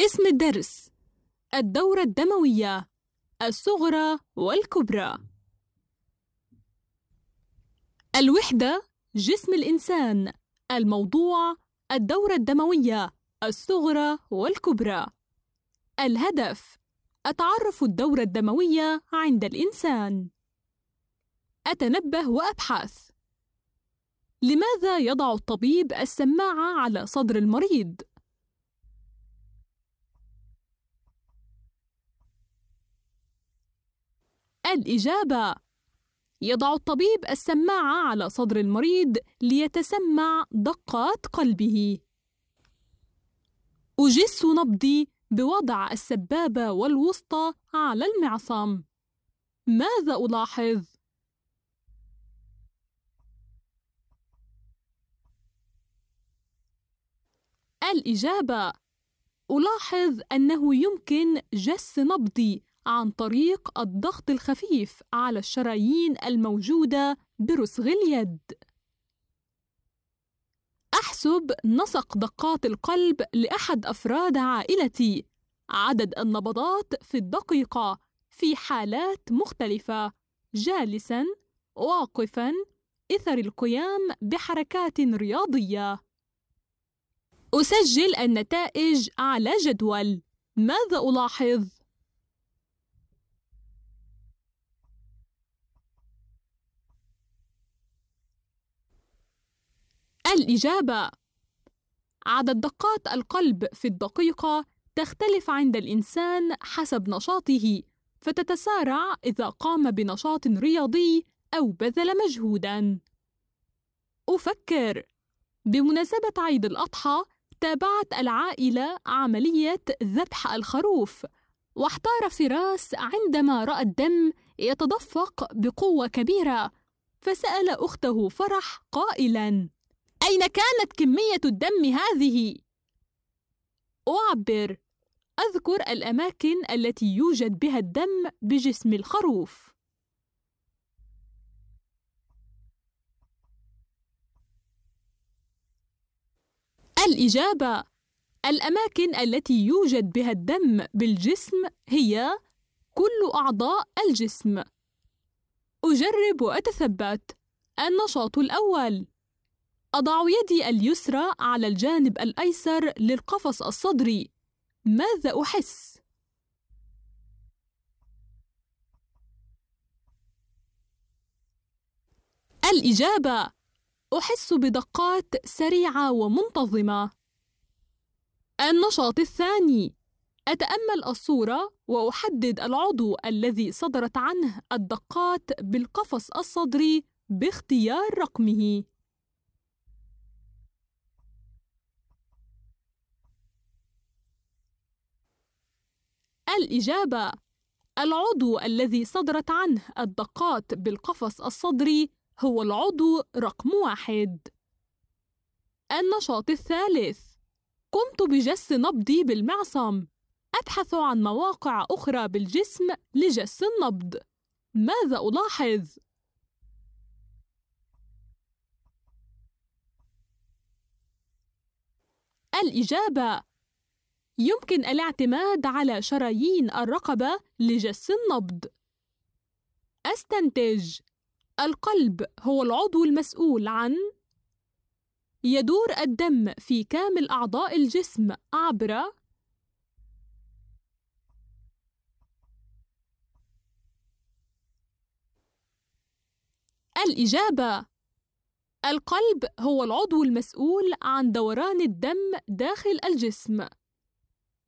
اسم الدرس الدورة الدموية الصغرى والكبرى الوحدة جسم الإنسان الموضوع الدورة الدموية الصغرى والكبرى الهدف أتعرف الدورة الدموية عند الإنسان أتنبه وأبحث لماذا يضع الطبيب السماعة على صدر المريض؟ الإجابة يضع الطبيب السماعة على صدر المريض ليتسمع دقات قلبه أجس نبضي بوضع السبابة والوسطى على المعصم ماذا ألاحظ؟ الإجابة ألاحظ أنه يمكن جس نبضي عن طريق الضغط الخفيف على الشرايين الموجودة برسغ اليد. أحسب نسق دقات القلب لأحد أفراد عائلتي، عدد النبضات في الدقيقة في حالات مختلفة، جالسًا، واقفًا، إثر القيام بحركات رياضية. أسجل النتائج على جدول. ماذا ألاحظ؟ الإجابة عدد دقات القلب في الدقيقة تختلف عند الإنسان حسب نشاطه فتتسارع إذا قام بنشاط رياضي أو بذل مجهودًا. أفكر بمناسبة عيد الأضحى تابعت العائلة عملية ذبح الخروف واحتار فراس عندما رأى الدم يتدفق بقوة كبيرة فسأل أخته فرح قائلاً أين كانت كمية الدم هذه؟ أعبر أذكر الأماكن التي يوجد بها الدم بجسم الخروف الإجابة الأماكن التي يوجد بها الدم بالجسم هي كل أعضاء الجسم أجرب وأتثبت النشاط الأول أضع يدي اليسرى على الجانب الأيسر للقفص الصدري. ماذا أحس؟ الإجابة: أحس بدقات سريعة ومنتظمة. النشاط الثاني: أتأمل الصورة وأحدد العضو الذي صدرت عنه الدقات بالقفص الصدري باختيار رقمه. الإجابة العضو الذي صدرت عنه الدقات بالقفص الصدري هو العضو رقم واحد النشاط الثالث قمت بجس نبضي بالمعصم أبحث عن مواقع أخرى بالجسم لجس النبض ماذا ألاحظ؟ الإجابة يمكن الاعتماد على شرايين الرقبة لجس النبض. أستنتج: القلب هو العضو المسؤول عن يدور الدم في كامل أعضاء الجسم عبر الإجابة القلب هو العضو المسؤول عن دوران الدم داخل الجسم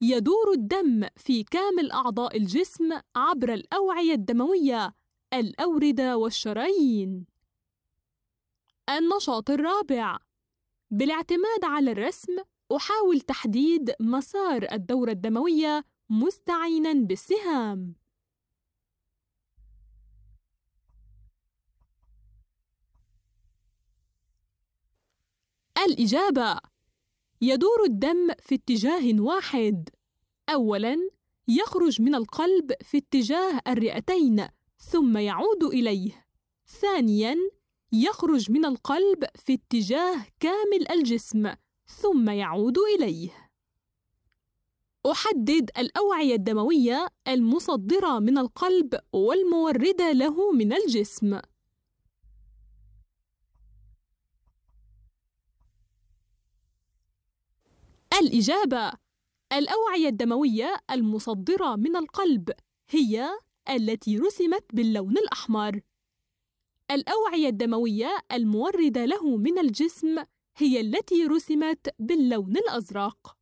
يدور الدم في كامل أعضاء الجسم عبر الأوعية الدموية الأوردة والشرايين. النشاط الرابع بالاعتماد على الرسم أحاول تحديد مسار الدورة الدموية مستعينا بالسهام. الإجابة يدور الدم في اتجاه واحد اولا يخرج من القلب في اتجاه الرئتين ثم يعود اليه ثانيا يخرج من القلب في اتجاه كامل الجسم ثم يعود اليه احدد الاوعيه الدمويه المصدره من القلب والمورده له من الجسم الإجابة الأوعية الدموية المصدرة من القلب هي التي رسمت باللون الأحمر. الأوعية الدموية الموردة له من الجسم هي التي رسمت باللون الأزرق.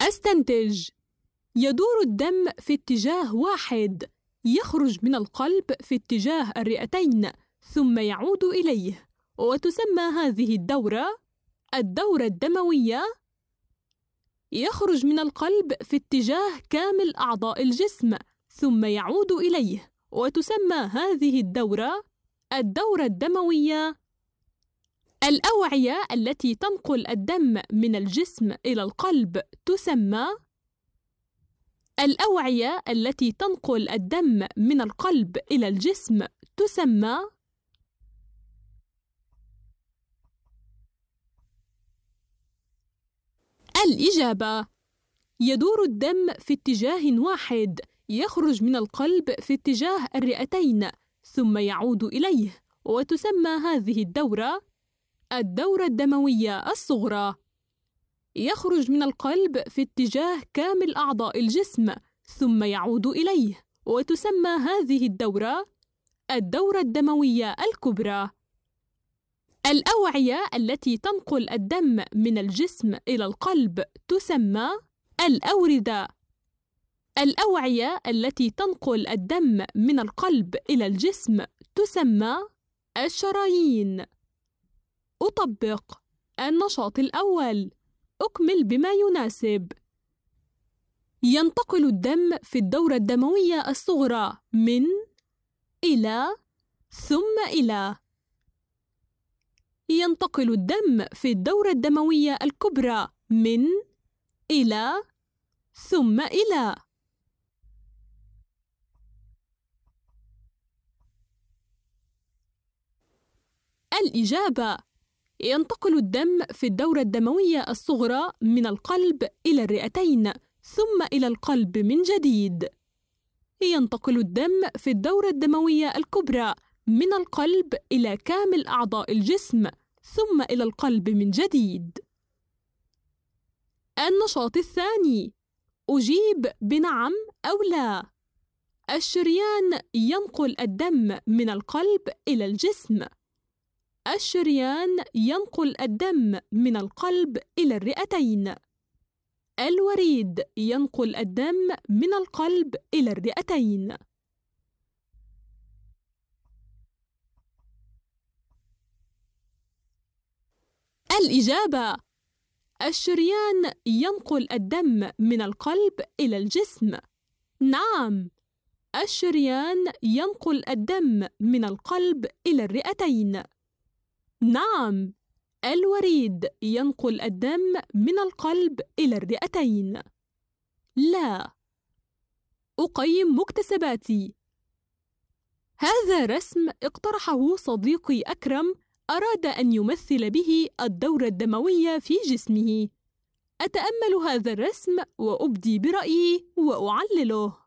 أستنتج: يدور الدم في اتجاه واحد، يخرج من القلب في اتجاه الرئتين، ثم يعود إليه، وتسمى هذه الدورة الدورة الدموية يخرج من القلب في اتجاه كامل أعضاء الجسم ثم يعود إليه وتسمى هذه الدورة الدورة الدموية الأوعية التي تنقل الدم من الجسم إلى القلب تسمى الأوعية التي تنقل الدم من القلب إلى الجسم تسمى الإجابة يدور الدم في اتجاه واحد يخرج من القلب في اتجاه الرئتين ثم يعود إليه وتسمى هذه الدورة الدورة الدموية الصغرى يخرج من القلب في اتجاه كامل أعضاء الجسم ثم يعود إليه وتسمى هذه الدورة الدورة الدموية الكبرى الأوعية التي تنقل الدم من الجسم إلى القلب تسمى الأوردة. الأوعية التي تنقل الدم من القلب إلى الجسم تسمى الشرايين. أطبق النشاط الأول أكمل بما يناسب ينتقل الدم في الدورة الدموية الصغرى من إلى ثم إلى ينتقل الدم في الدورة الدموية الكبرى من إلى ثم إلى الإجابة ينتقل الدم في الدورة الدموية الصغرى من القلب إلى الرئتين ثم إلى القلب من جديد ينتقل الدم في الدورة الدموية الكبرى من القلب إلى كامل أعضاء الجسم ثم إلى القلب من جديد. النشاط الثاني أجيب بنعم أو لا. الشريان ينقل الدم من القلب إلى الجسم. الشريان ينقل الدم من القلب إلى الرئتين. الوريد ينقل الدم من القلب إلى الرئتين. الإجابة الشريان ينقل الدم من القلب إلى الجسم نعم الشريان ينقل الدم من القلب إلى الرئتين نعم الوريد ينقل الدم من القلب إلى الرئتين لا أقيم مكتسباتي هذا رسم اقترحه صديقي أكرم أراد أن يمثل به الدورة الدموية في جسمه أتأمل هذا الرسم وأبدي برأيي وأعلله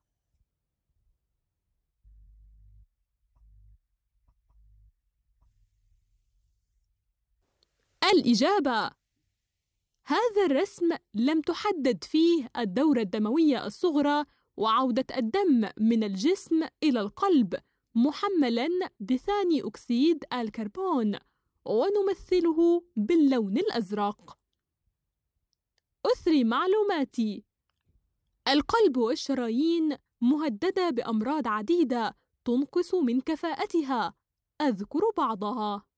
الإجابة هذا الرسم لم تحدد فيه الدورة الدموية الصغرى وعودة الدم من الجسم إلى القلب محملا بثاني أكسيد الكربون ونمثله باللون الأزرق أثري معلوماتي القلب والشرايين مهددة بأمراض عديدة تنقص من كفاءتها أذكر بعضها